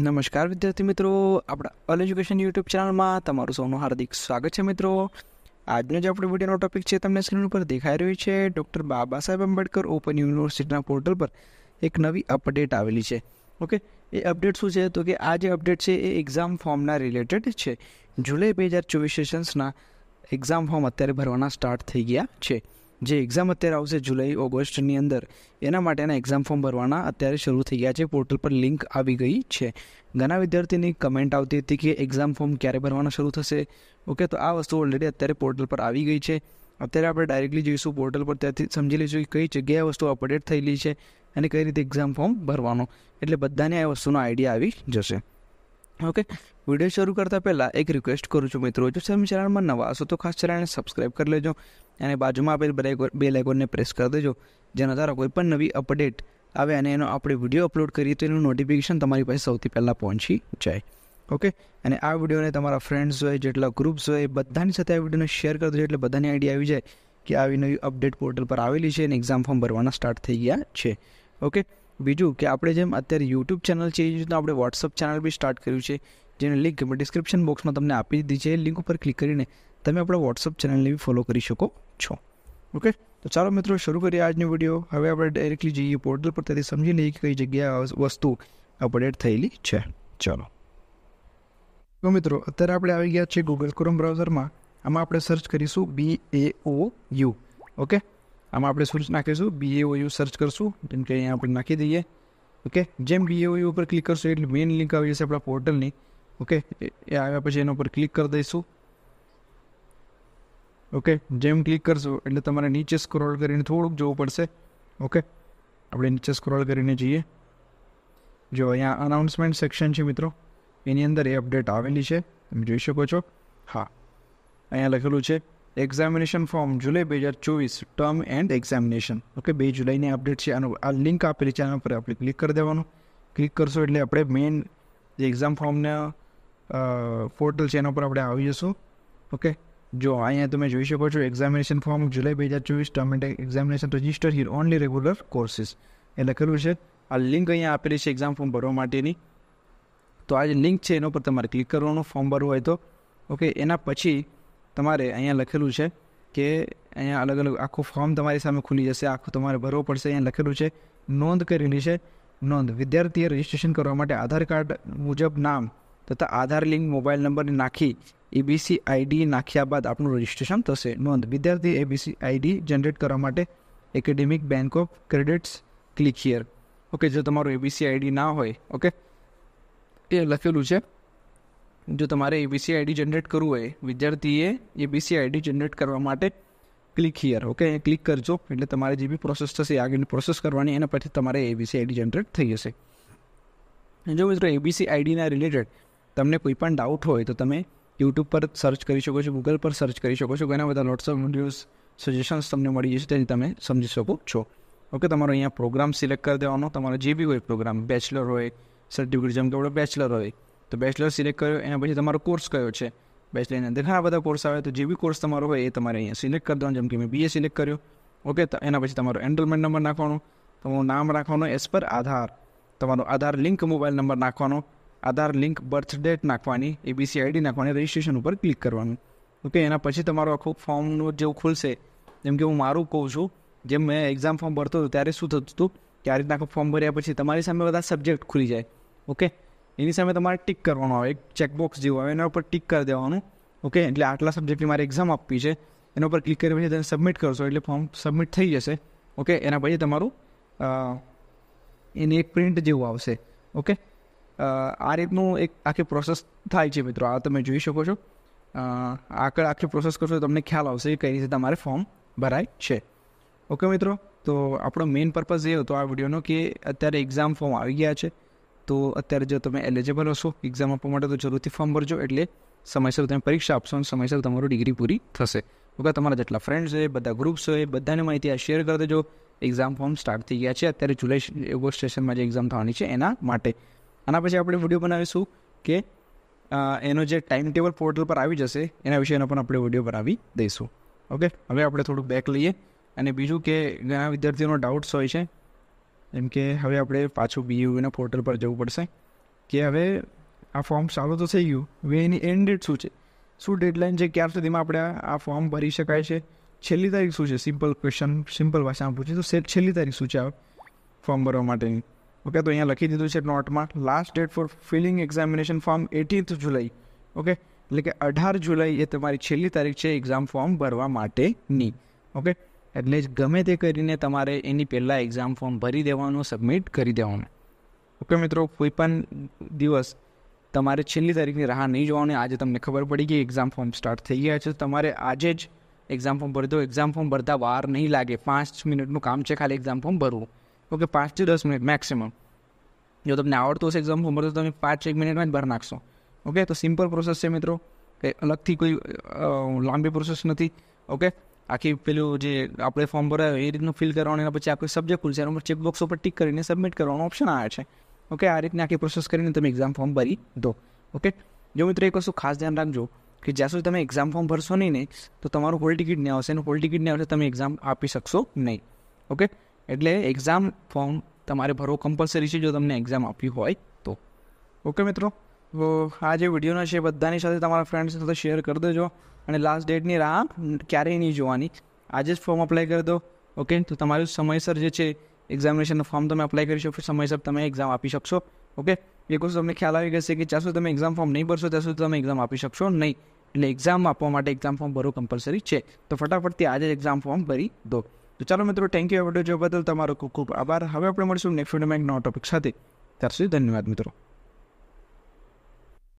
નમસ્કાર વિદ્યાર્થી મિત્રો આપણા અલ એજ્યુકેશન યુટ્યુબ ચેનલમાં તમારું સૌનું હાર્દિક સ્વાગત છે મિત્રો આજનો જે આપણો વિડીયોનો ટોપિક છે તમને સ્ક્રીન ઉપર દેખાઈ રહ્યું છે ડૉક્ટર બાબા સાહેબ આંબેડકર ઓપન યુનિવર્સિટીના પોર્ટલ પર એક નવી અપડેટ આવેલી છે ઓકે એ અપડેટ શું છે તો કે આ જે અપડેટ છે એ એક્ઝામ ફોર્મના રિલેટેડ છે જુલાઈ બે હજાર ચોવીસ સેશન્સના એક્ઝામ ફોર્મ અત્યારે ભરવાના સ્ટાર્ટ થઈ ગયા છે જે એક્ઝામ અત્યારે આવશે જુલાઈ ઓગસ્ટની અંદર એના માટેના એક્ઝામ ફોર્મ ભરવાના અત્યારે શરૂ થઈ ગયા છે પોર્ટલ પર લિંક આવી ગઈ છે ઘણા વિદ્યાર્થીની કમેન્ટ આવતી હતી કે એક્ઝામ ફોર્મ ક્યારે ભરવાના શરૂ થશે ઓકે તો આ વસ્તુ ઓલરેડી અત્યારે પોર્ટલ પર આવી ગઈ છે અત્યારે આપણે ડાયરેક્ટલી જોઈશું પોર્ટલ પર ત્યાંથી સમજી લઈશું કે કઈ જગ્યાએ વસ્તુ અપડેટ થયેલી છે અને કઈ રીતે એક્ઝામ ફોર્મ ભરવાનો એટલે બધાને આ વસ્તુનો આઈડિયા આવી જશે ઓકે વિડીયો શરૂ કરતાં પહેલાં એક રિક્વેસ્ટ કરું છું મિત્રો જો તમે ચેનલમાં નવા હશો તો ખાસ ચેનલને સબસ્ક્રાઈબ કરી લેજો અને બાજુમાં આપેલ બે બેલ પ્રેસ કરી દેજો જેના દ્વારા કોઈ પણ નવી અપડેટ આવે અને એનો આપણે વિડીયો અપલોડ કરીએ તો એનું નોટિફિકેશન તમારી પાસે સૌથી પહેલાં પહોંચી જાય ઓકે અને આ વિડીયોને તમારા ફ્રેન્ડ્સ હોય જેટલા ગ્રુપ્સ હોય બધાની સાથે આ વિડીયોને શેર કરી દેજો એટલે બધાની આઈડિયા આવી જાય કે આવી નવી અપડેટ પોર્ટલ પર આવેલી છે અને એક્ઝામ ફોર્મ ભરવાના સ્ટાર્ટ થઈ ગયા છે ઓકે બીજું કે આપણે જેમ અત્યારે યુટ્યુબ ચેનલ છે એ તો આપણે વોટ્સઅપ ચેનલ બી સ્ટાર્ટ કર્યું છે જેની લિંક ડિસ્ક્રિપ્શન બોક્સમાં તમને આપી દીધી છે એ લિંક ઉપર ક્લિક કરીને તમે આપણા વોટ્સઅપ ચેનલને બી ફોલો કરી શકો છો ઓકે તો ચાલો મિત્રો શરૂ કરીએ આજનો વિડીયો હવે આપણે ડાયરેક્ટલી જઈએ પોર્ટલ પર ત્યાંથી સમજી લઈએ કે કઈ જગ્યાએ વસ્તુ અપડેટ થયેલી છે ચાલો તો મિત્રો અત્યારે આપણે આવી ગયા છે ગૂગલ ક્રોમ બ્રાઉઝરમાં આમાં આપણે સર્ચ કરીશું બી એ ઓ યુ ઓકે આમાં આપણે સર્ચ નાખીશું બી એ ઓ યુ સર્ચ કરશું જેમ કે અહીંયા આપણે નાખી દઈએ ઓકે જેમ બી એ ઓ યુ ઉપર ક્લિક કરશું એટલે મેઇન લિંક આવી જશે આપણા પોર્ટલની ઓકે એ આવ્યા પછી એના ઉપર ક્લિક કરી દઈશું ઓકે જેમ ક્લિક કરશો એટલે તમારે નીચે સ્ક્રોલ કરીને થોડુંક જોવું પડશે ઓકે આપણે નીચે સ્ક્રોલ કરીને જઈએ જો અહીંયા અનાઉન્સમેન્ટ સેક્શન છે મિત્રો એની અંદર એ અપડેટ આવેલી છે તમે જોઈ શકો છો હા અહીંયા લખેલું છે એક્ઝામિનેશન ફોર્મ જુલાઈ બે હજાર ચોવીસ ટર્મ એન્ડ એક્ઝામિનેશન ઓકે બે જુલાઈની અપડેટ છે આનો આ લિંક આપેલી છે આના પર આપણે ક્લિક કરી દેવાનું ક્લિક કરશો એટલે આપણે મેઇન જે એક્ઝામ ફોર્મના પોર્ટલ છે એના પર આપણે આવી જશું ઓકે જો અહીંયા તમે જોઈ શકો છો એક્ઝામિનેશન ફોર્મ જુલાઈ બે હજાર ચોવીસ term end examination register here only regular courses એ લખેલું છે આ લિંક અહીંયા આપેલી છે એક્ઝામ ફોર્મ ભરવા માટેની તો આ જે લિંક છે એના પર તમારે ક્લિક કરવાનું ફોર્મ ભરવું હોય તો ઓકે એના પછી તમારે અહીંયા લખેલું છે કે અહીંયા અલગ અલગ આખું ફોર્મ તમારી સામે ખુલી જશે આખું તમારે ભરવું પડશે અહીંયા લખેલું છે નોંધ કરેલી છે નોંધ વિદ્યાર્થીએ રજિસ્ટ્રેશન કરવા માટે આધાર કાર્ડ મુજબ નામ તથા આધાર લિંક મોબાઈલ નંબર નાખી એબીસી આઈડી નાખ્યા બાદ આપણું રજિસ્ટ્રેશન થશે નોંધ વિદ્યાર્થી એબીસી આઈડી જનરેટ કરવા માટે academic bank of credits click here okay જો તમારું એબીસી આઈડી ના હોય ઓકે એ લખેલું છે જો તમારે એબીસી આઈડી જનરેટ કરવું હોય વિદ્યાર્થીએ એબીસી આઈડી જનરેટ કરવા માટે ક્લિક હિયર ઓકે ક્લિક કરજો એટલે તમારે જે બી પ્રોસેસ થશે આગળની પ્રોસેસ કરવાની એના પછી તમારે એબીસી આઈડી જનરેટ થઈ જશે જો મિત્રો એબીસી આઈડીના રિલેટેડ તમને કોઈ પણ ડાઉટ હોય તો તમે યુટ્યુબ પર સર્ચ કરી શકો છો ગૂગલ પર સર્ચ કરી શકો છો ઘણા બધા લોટ્સ ઓફ વિડીયોઝ સજેશન્સ તમને મળી જશે તેની તમે સમજી શકો છો ઓકે તમારો અહીંયા પ્રોગ્રામ સિલેક્ટ કરી દેવાનો તમારો જે બી હોય પ્રોગ્રામ બેચલર હોય સર્ટિફિકેટ જેમ કે આપણે બેચલર હોય તો બેચલર સિલેક્ટ કર્યો એના પછી તમારો કોર્સ કયો છે બેચલરની અંદર ઘણા બધા કોર્સ આવે તો જે બી કોર્સ તમારો હોય એ તમારે અહીંયા સિલેક્ટ કરી દેવાનો જેમ કે મેં બીએ સિલેક્ટ કર્યો ઓકે તો એના પછી તમારો એનરોલમેન્ટ નંબર નાખવાનો તમારું નામ રાખવાનું એઝ પર આધાર તમારો આધાર લિંક મોબાઈલ નંબર નાખવાનો આધાર લિંક બર્થ ડેટ નાખવાની એબીસી આઈડી નાખવાની રજિસ્ટ્રેશન ઉપર ક્લિક કરવાનું ઓકે એના પછી તમારું આખું ફોર્મનું જેવું ખુલશે જેમ કે હું મારું કહું છું જેમ મેં એક્ઝામ ફોર્મ ભરતો હતો ત્યારે શું થતું હતું કે આ રીતના ફોર્મ ભર્યા પછી તમારી સામે બધા સબ્જેક્ટ ખુલી જાય ઓકે એની સામે તમારે ટિક કરવાનું આવે એક ચેકબોક્સ જેવું આવે એના ઉપર ટિક કરી દેવાનું ઓકે એટલે આટલા સબ્જેક્ટની મારે એક્ઝામ આપવી છે એના ઉપર ક્લિક કરી પછી તમે સબમિટ કરશો એટલે ફોર્મ સબમિટ થઈ જશે ઓકે એના પછી તમારું એની એક પ્રિન્ટ જેવું આવશે ઓકે આ રીતનું એક આખી પ્રોસેસ થાય છે મિત્રો આ તમે જોઈ શકો છો આગળ આખી પ્રોસેસ કરશો તમને ખ્યાલ આવશે કે કઈ રીતે તમારે ફોર્મ ભરાય છે ઓકે મિત્રો તો આપણો મેઇન પર્પઝ એ હતો આ વિડીયોનો કે અત્યારે એક્ઝામ ફોર્મ આવી ગયા છે તો અત્યારે જો તમે એલિજિબલ હશો એક્ઝામ આપવા માટે તો જરૂરથી ફોર્મ ભરજો એટલે સમયસર તમે પરીક્ષા આપશો અને સમયસર તમારું ડિગ્રી પૂરી થશે ઓકે તમારા જેટલા ફ્રેન્ડ્સ છે બધા ગ્રુપ્સ હોય બધાને માહિતી આ શેર કરી દેજો એક્ઝામ ફોર્મ સ્ટાર્ટ થઈ ગયા છે અત્યારે જુલાઈ ઓગસ્ટ સેશનમાં જે એક્ઝામ થવાની છે એના માટે આના પછી આપણે વિડીયો બનાવીશું કે એનો જે ટાઈમ ટેબલ પોર્ટલ પર આવી જશે એના વિશે એનો પણ આપણે વિડીયો બનાવી દઈશું ઓકે હવે આપણે થોડુંક બેક લઈએ અને બીજું કે ઘણા વિદ્યાર્થીઓનો ડાઉટ્સ હોય છે એમ કે હવે આપણે પાછું બીયુના પોર્ટલ પર જવું પડશે કે હવે આ ફોર્મ ચાલુ તો થઈ ગયું હવે એની એન્ડ ડેટ શું છે શું ડેડલાઇન છે ક્યાર સુધીમાં આપણે આ ફોર્મ ભરી શકાય છે છેલ્લી તારીખ શું છે સિમ્પલ ક્વેશ્ચન સિમ્પલ ભાષામાં પૂછે તો છેલ્લી તારીખ શું છે આ ફોર્મ ભરવા માટેની ઓકે તો અહીંયા લખી દીધું છે નોટમાં last date for filling examination form eighteenth July okay એટલે કે અઢાર જુલાઈ એ તમારી છેલ્લી તારીખ છે એક્ઝામ ફોર્મ ભરવા માટેની ઓકે એટલે જ ગમે તે કરીને તમારે એની પહેલાં એક્ઝામ ફોર્મ ભરી દેવાનું સબમિટ કરી દેવાનું ઓકે મિત્રો કોઈ પણ દિવસ તમારે છેલ્લી તારીખની રાહ નહીં જોવાની આજે તમને ખબર પડી ગઈ એક્ઝામ ફોર્મ સ્ટાર્ટ થઈ ગયા છે તમારે આજે જ એક્ઝામ ફોર્મ ભરી દો એક્ઝામ ફોર્મ ભરતા વાર નહીં લાગે પાંચ મિનિટનું કામ છે ખાલી એક્ઝામ ફોર્મ ભરવું ओके 5 થી 10 મિનિટ મેક્સિમમ જો તમે ન આવતો હોસ एग्जाम હોમર તો તમે 5 6 મિનિટ માં જ ભર નાખશો ઓકે તો સિમ્પલ પ્રોસેસ છે મિત્રો કે અલગ થી કોઈ લાંબી પ્રોસેસ નથી ઓકે આખી પેલું જે આપણે ફોર્મ ભરાયો એ રીત નું ફિલ કરવાનો એના પછી આપકો સબ્જેક્ટ કુલ ચેકબોક્સ ઉપર ટિક કરીને સબમિટ કરવાનો ઓપ્શન આયા છે ઓકે આ રીત નાખી પ્રોસેસ કરીને તમે एग्जाम ફોર્મ ભરી દો ઓકે જો મિત્રો એક વસ્તુ ખાસ ધ્યાન રાખજો કે જાસુ તમે एग्जाम ફોર્મ ભરશો નહી ને તો તમારો હોલ ટિકિટ ન આવે એનો હોલ ટિકિટ ન આવે તમે एग्जाम આપી શકશો નહીં ઓકે એટલે એક્ઝામ ફોર્મ તમારે ભરવો કમ્પલસરી છે જો તમને એક્ઝામ આપવી હોય તો ઓકે મિત્રો આ જે વિડીયોના છે બધાની સાથે તમારા ફ્રેન્ડ્સ સાથે શેર કરી દેજો અને લાસ્ટ ડેટની રાહ ક્યારેય નહીં જોવાની આજે જ ફોર્મ અપ્લાય કરી દો ઓકે તો તમારું સમયસર જે છે એક્ઝામિનેશનનું ફોર્મ તમે અપ્લાય કરી શકો સમયસર તમે એક્ઝામ આપી શકશો ઓકે એ વસ્તુ તમને ખ્યાલ આવી ગશે કે જ્યાં સુધી તમે એક્ઝામ ફોર્મ નહીં ભરશો ત્યાં સુધી તમે એક્ઝામ આપી શકશો નહીં એટલે એક્ઝામ આપવા માટે એક્ઝામ ફોર્મ ભરવું કમ્પલસરી છે તો ફટાફટથી આજે એક્ઝામ ફોર્મ ભરી દો તો ચાલો મિત્રો થેન્ક યુ આ વિડીયો જોવા બદલ તમારો ખૂબ ખૂબ આભાર હવે આપણે મળીશું નેક્સ્ટ વિડીયોમાં એક નવા ટોપિક સાથે ત્યાર સુધી ધન્યવાદ મિત્રો